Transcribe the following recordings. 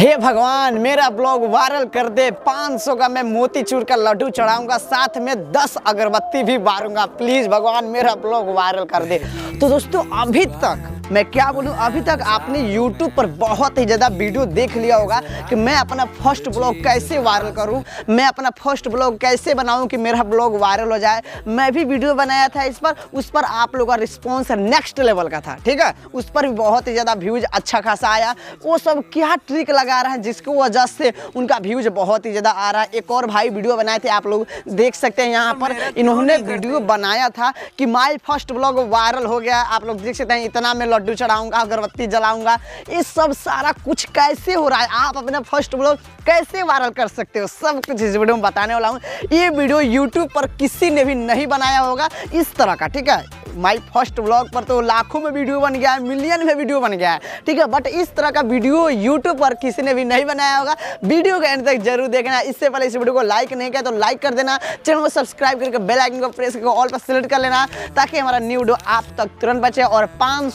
हे भगवान मेरा blog viral कर दे 500 का मैं मोती चूर का लड्डू चढ़ाऊंगा साथ में 10 अगरबत्ती भी बारूंगा प्लीज़ भगवान मेरा ब्लॉग वायरल कर दे तो दोस्तों अभी तक मैं क्या बोलूँ अभी तक आपने यूट्यूब पर बहुत ही ज़्यादा वीडियो देख लिया होगा कि मैं अपना फर्स्ट ब्लॉग कैसे वायरल करूँ मैं अपना फर्स्ट ब्लॉग कैसे बनाऊँ कि मेरा ब्लॉग वायरल हो जाए मैं भी वीडियो बनाया था इस पर उस पर आप लोगों का रिस्पॉन्स नेक्स्ट लेवल का था ठीक है उस पर भी बहुत ही ज़्यादा व्यूज अच्छा खासा आया वो सब क्या ट्रिक लगा रहे हैं जिसकी वजह से उनका व्यूज बहुत ही ज़्यादा आ रहा है एक और भाई वीडियो बनाए थे आप लोग देख सकते हैं यहाँ पर तो इन्होंने वीडियो बनाया था कि माई फर्स्ट ब्लॉग वायरल हो गया आप लोग देख सकते हैं इतना में लड्डू चढ़ाऊंगा अगरबत्ती जलाऊंगा ये सब सारा कुछ कैसे हो रहा है आप अपना फर्स्ट ब्लॉग कैसे वायरल कर सकते हो सब कुछ इस वीडियो में बताने वाला हूँ ये वीडियो यूट्यूब पर किसी ने भी नहीं बनाया होगा इस तरह का ठीक है माय फर्स्ट ब्लॉग पर तो लाखों में वीडियो बन गया है मिलियन में वीडियो बन गया है ठीक है बट इस तरह का वीडियो यूट्यूब पर किसी ने भी नहीं बनाया होगा वीडियो के एंड तक जरूर देखना इससे पहले इस वीडियो को लाइक नहीं किया तो लाइक कर देना चैनल को सब्सक्राइब करके बेल आइकन को प्रेस करके ऑल पर सेलेक्ट कर लेना ताकि हमारा न्यू वीडियो आप तक तुरंत बचे और पाँच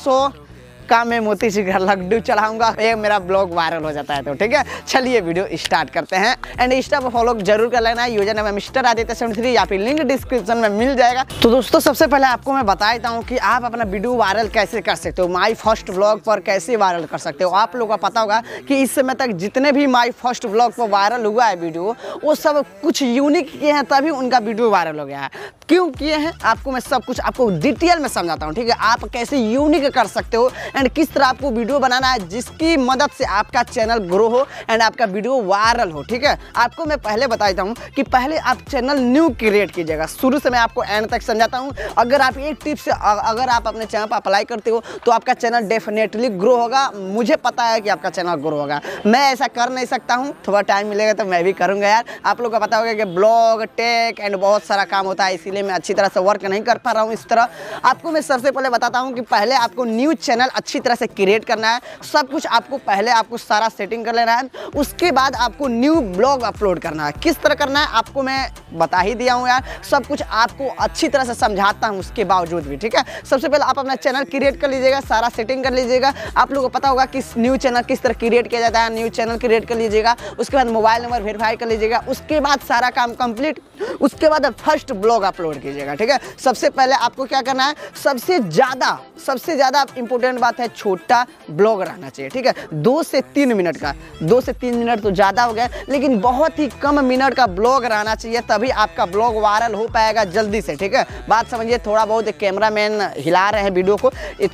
पक्का मैं मोती जी का लड्डू चढ़ाऊंगा ये मेरा ब्लॉग वायरल हो जाता है तो ठीक है चलिए वीडियो स्टार्ट करते हैं एंड इंस्टा पर फॉलो जरूर कर लेना user name mister Aditya seventy three या फिर लिंक डिस्क्रिप्शन में मिल जाएगा तो दोस्तों सबसे पहले आपको मैं बता देता हूँ कि आप अपना वीडियो वायरल कैसे कर सकते हो माई फर्स्ट ब्लॉग पर कैसे वायरल कर सकते हो आप लोगों का पता होगा कि इस समय तक जितने भी माई फर्स्ट ब्लॉग पर वायरल हुआ है वीडियो वो सब कुछ यूनिक किए हैं तभी उनका वीडियो वायरल हो गया है क्यों किए हैं आपको मैं सब कुछ आपको डिटेल में समझाता हूँ ठीक है आप कैसे यूनिक कर सकते हो एंड किस तरह आपको वीडियो बनाना है जिसकी मदद से आपका चैनल ग्रो हो एंड आपका वीडियो वायरल हो ठीक है आपको मैं पहले बता देता हूँ कि पहले आप चैनल न्यू क्रिएट कीजिएगा शुरू से मैं आपको एंड तक समझाता हूँ अगर आप टिप टिप्स अगर आप अपने चैनल पर अप्लाई करते हो तो आपका चैनल डेफिनेटली ग्रो होगा मुझे पता है कि आपका चैनल ग्रो होगा मैं ऐसा कर नहीं सकता हूँ थोड़ा टाइम मिलेगा तो मैं भी करूँगा यार आप लोग को पता होगा कि ब्लॉग टेक एंड बहुत सारा काम होता है इसीलिए इसलिए मैं अच्छी तरह से वर्क नहीं कर पा रहा हूँ इस तरह आपको मैं सबसे पहले बताता हूँ कि पहले आपको न्यूज़ चैनल अच्छी तरह से क्रिएट करना है सब कुछ आपको पहले आपको सारा सेटिंग कर लेना है उसके बाद आपको न्यू ब्लॉग अपलोड करना है किस तरह करना है आपको मैं बता ही दिया हूँ यार सब कुछ आपको अच्छी तरह से समझाता हूँ उसके बावजूद भी ठीक है सबसे पहले आप अपना चैनल क्रिएट कर लीजिएगा सारा सेटिंग कर लीजिएगा आप लोगों को पता होगा किस न्यू चैनल किस तरह क्रिएट किया जाता है न्यू चैनल क्रिएट कर लीजिएगा उसके बाद मोबाइल नंबर वेरीफाई कर लीजिएगा उसके बाद सारा काम कंप्लीट उसके बाद फर्स्ट ब्लॉग अपलोड अपलोड कीजिएगा ठीक है सबसे पहले आपको क्या करना है सबसे ज़्यादा सबसे ज़्यादा इंपॉर्टेंट बात है छोटा ब्लॉग रहना चाहिए ठीक है दो से तीन मिनट का दो से तीन मिनट तो ज़्यादा हो गया लेकिन बहुत ही कम मिनट का ब्लॉग रहना चाहिए तभी आपका ब्लॉग वायरल हो पाएगा जल्दी से ठीक है बात समझिए थोड़ा बहुत कैमरा मैन हिला रहे हैं वीडियो को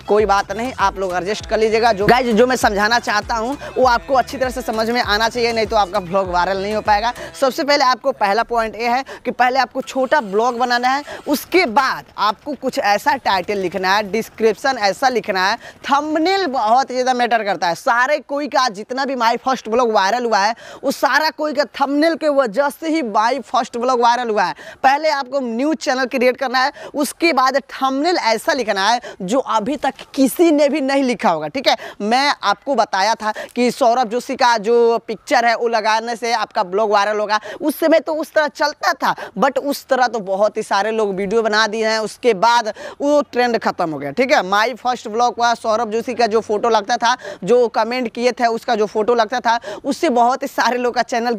कोई बात नहीं आप लोग एडजस्ट कर लीजिएगा जो गाइज जो मैं समझाना चाहता हूँ वो आपको अच्छी तरह से समझ में आना चाहिए नहीं तो आपका ब्लॉग वायरल नहीं हो पाएगा सबसे पहले आपको पहला पॉइंट ये है कि पहले आपको छोटा ब्लॉग बनाना बनाना है उसके बाद आपको कुछ ऐसा टाइटल लिखना है डिस्क्रिप्शन ऐसा लिखना है थंबनेल बहुत ज़्यादा मैटर करता है सारे कोई का जितना भी माई फर्स्ट ब्लॉग वायरल हुआ है वो सारा कोई का थंबनेल के वजह से ही माई फर्स्ट ब्लॉग वायरल हुआ है पहले आपको न्यूज़ चैनल क्रिएट करना है उसके बाद थमनेल ऐसा लिखना है जो अभी तक किसी ने भी नहीं लिखा होगा ठीक है मैं आपको बताया था कि सौरभ जोशी का जो पिक्चर है वो लगाने से आपका ब्लॉग वायरल होगा उस समय तो उस तरह चलता था बट उस तरह तो बहुत ही सारे लोग वीडियो बना दिए हैं उसके बाद वो ट्रेंड खत्म हो गया ठीक है माई फर्स्ट ब्लॉग हुआ सौरभ जोशी का जो फोटो लगता था जो कमेंट किए थे उसका जो फोटो लगता था उससे बहुत ही सारे लोग का चैनल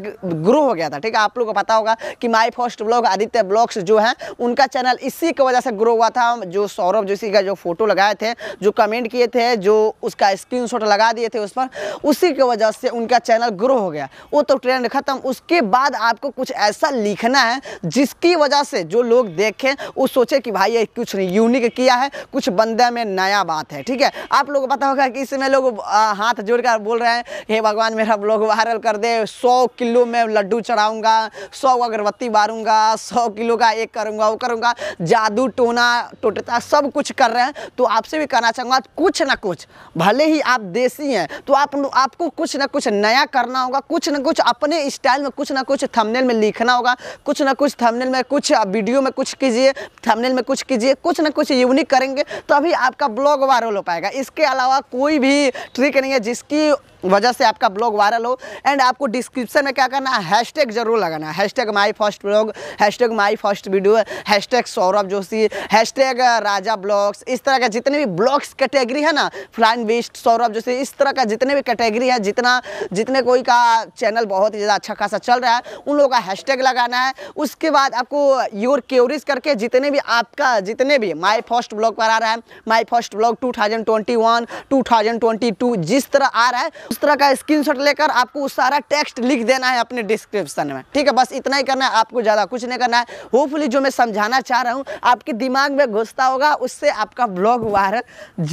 ग्रो हो गया था ठीक है आप लोग को पता होगा कि my first blog Aditya blogs जो है उनका चैनल इसी की वजह से ग्रो हुआ था जो सौरभ जोशी का जो फोटो लगाए थे जो कमेंट किए थे जो उसका स्क्रीन लगा दिए थे उस पर उसी की वजह से उनका चैनल ग्रो हो गया वो तो ट्रेंड खत्म उसके बाद आपको कुछ ऐसा लिखना है जिसकी वजह से जो लोग लोग देखें वो सोचे कि भाई ये कुछ यूनिक किया है कुछ बंदे में नया बात है ठीक है आप लोग पता होगा कि इसमें लोग हाथ जोड़कर बोल रहे हैं हे भगवान मेरा ब्लॉग वायरल कर दे सौ किलो में लड्डू चढ़ाऊँगा सौ अगरबत्ती बारूँगा सौ किलो का एक करूँगा वो करूँगा जादू टोना टोटता सब कुछ कर रहे हैं तो आपसे भी कहना चाहूँगा कुछ ना कुछ भले ही आप देसी हैं तो आप आपको कुछ ना कुछ नया करना होगा कुछ ना कुछ अपने स्टाइल में कुछ ना कुछ थंबनेल में लिखना होगा कुछ ना कुछ थंबनेल में कुछ वीडियो में कुछ कीजिए थंबनेल में कुछ कीजिए कुछ ना कुछ यूनिक करेंगे तो अभी आपका ब्लॉग वायरल हो पाएगा इसके अलावा कोई भी ट्रिक नहीं है जिसकी वजह से आपका ब्लॉग वायरल हो एंड आपको डिस्क्रिप्शन में क्या करना है हैशटैग जरूर लगाना hash tag my first blog hash tag my first video hash tag Saurabh Joshi hash tag uh, Raja blogs इस तरह का जितने भी ब्लॉग्स कैटेगरी है ना फ्लाइन बिस्ट सौरभ जोशी इस तरह का जितने भी कैटेगरी है जितना जितने कोई का चैनल बहुत ही ज़्यादा अच्छा खासा चल रहा है उन लोगों का टैग लगाना है उसके बाद आपको योर क्योरीज करके जितने भी आपका जितने भी माई फर्स्ट ब्लॉग पर आ रहा है my first blog two thousand twenty one two thousand twenty two जिस तरह आ रहा है उस तरह का स्क्रीनशॉट लेकर आपको सारा टेक्स्ट लिख देना है अपने डिस्क्रिप्शन में ठीक है बस इतना ही करना है आपको ज़्यादा कुछ नहीं करना है होपफुली जो मैं समझाना चाह रहा हूँ आपके दिमाग में घुसता होगा उससे आपका ब्लॉग वायरल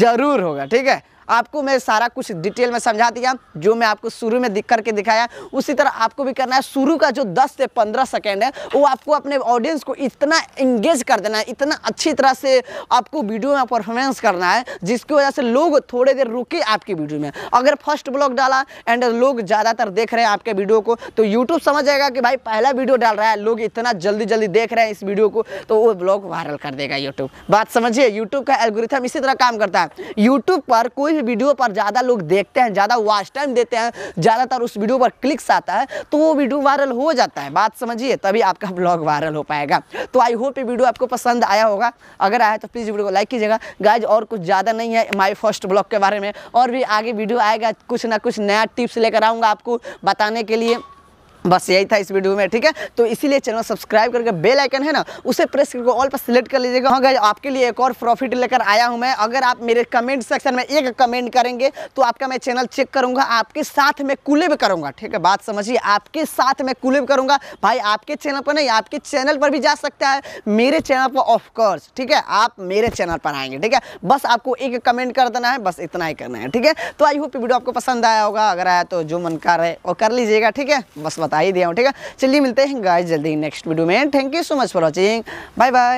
जरूर होगा ठीक है आपको मैं सारा कुछ डिटेल में समझा दिया जो मैं आपको शुरू में दिख करके दिखाया उसी तरह आपको भी करना है शुरू का जो 10 से 15 सेकेंड है वो आपको अपने ऑडियंस को इतना इंगेज कर देना है इतना अच्छी तरह से आपको वीडियो में परफॉर्मेंस करना है जिसकी वजह से लोग थोड़ी देर रुके आपकी वीडियो में अगर फर्स्ट ब्लॉग डाला एंड लोग ज़्यादातर देख रहे हैं आपके वीडियो को तो यूट्यूब समझ जाएगा कि भाई पहला वीडियो डाल रहा है लोग इतना जल्दी जल्दी देख रहे हैं इस वीडियो को तो वो ब्लॉग वायरल कर देगा यूट्यूब बात समझिए यूट्यूब का एल्गोरिथम इसी तरह काम करता है यूट्यूब पर कोई भी वीडियो पर ज़्यादा लोग देखते हैं ज़्यादा वॉच टाइम देते हैं ज़्यादातर उस वीडियो पर क्लिक्स आता है तो वो वीडियो वायरल हो जाता है बात समझिए तभी आपका ब्लॉग वायरल हो पाएगा तो आई होप ये वीडियो आपको पसंद आया होगा अगर आया तो प्लीज़ वीडियो को लाइक कीजिएगा गाइज और कुछ ज़्यादा नहीं है माई फर्स्ट ब्लॉग के बारे में और भी आगे वीडियो आएगा कुछ ना कुछ नया टिप्स लेकर आऊँगा आपको बताने के लिए बस यही था इस वीडियो में ठीक है तो इसीलिए चैनल सब्सक्राइब करके बेल आइकन है ना उसे प्रेस करके ऑल पर सिलेक्ट कर लीजिएगा हाँ आपके लिए एक और प्रॉफिट लेकर आया हूं मैं अगर आप मेरे कमेंट सेक्शन में एक कमेंट करेंगे तो आपका मैं चैनल चेक करूंगा आपके साथ में कुलेब करूंगा ठीक है बात समझिए आपके साथ में कुलेब करूंगा भाई आपके चैनल पर नहीं आपके चैनल पर भी जा सकता है मेरे चैनल पर ऑफकोर्स ठीक है आप मेरे चैनल पर आएंगे ठीक है बस आपको एक कमेंट कर देना है बस इतना ही करना है ठीक है तो आई होप वीडियो आपको पसंद आया होगा अगर आया तो जो मन कर है वो कर लीजिएगा ठीक है बस बता ही दिया हूँ ठीक है चलिए मिलते हैं गाइस जल्दी नेक्स्ट वीडियो में thank you so much for watching bye bye